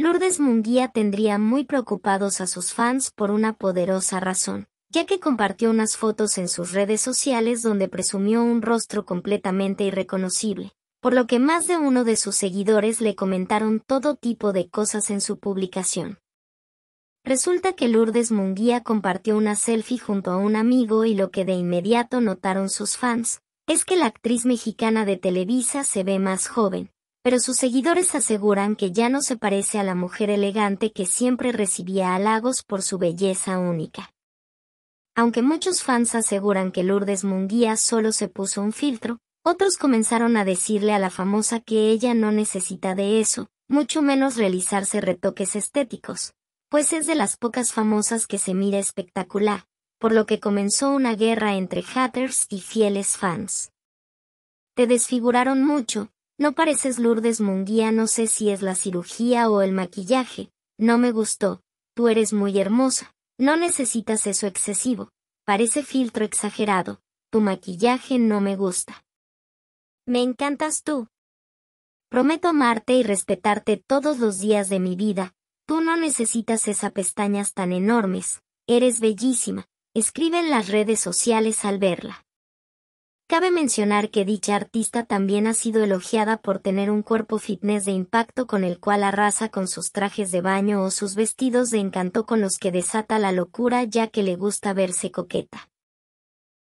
Lourdes Munguía tendría muy preocupados a sus fans por una poderosa razón, ya que compartió unas fotos en sus redes sociales donde presumió un rostro completamente irreconocible, por lo que más de uno de sus seguidores le comentaron todo tipo de cosas en su publicación. Resulta que Lourdes Munguía compartió una selfie junto a un amigo y lo que de inmediato notaron sus fans, es que la actriz mexicana de Televisa se ve más joven, pero sus seguidores aseguran que ya no se parece a la mujer elegante que siempre recibía halagos por su belleza única. Aunque muchos fans aseguran que Lourdes Munguía solo se puso un filtro, otros comenzaron a decirle a la famosa que ella no necesita de eso, mucho menos realizarse retoques estéticos, pues es de las pocas famosas que se mira espectacular, por lo que comenzó una guerra entre haters y fieles fans. Te desfiguraron mucho, no pareces Lourdes Munguía, no sé si es la cirugía o el maquillaje, no me gustó, tú eres muy hermosa, no necesitas eso excesivo, parece filtro exagerado, tu maquillaje no me gusta. Me encantas tú. Prometo amarte y respetarte todos los días de mi vida, tú no necesitas esas pestañas tan enormes, eres bellísima, escribe en las redes sociales al verla. Cabe mencionar que dicha artista también ha sido elogiada por tener un cuerpo fitness de impacto con el cual arrasa con sus trajes de baño o sus vestidos de encanto con los que desata la locura ya que le gusta verse coqueta.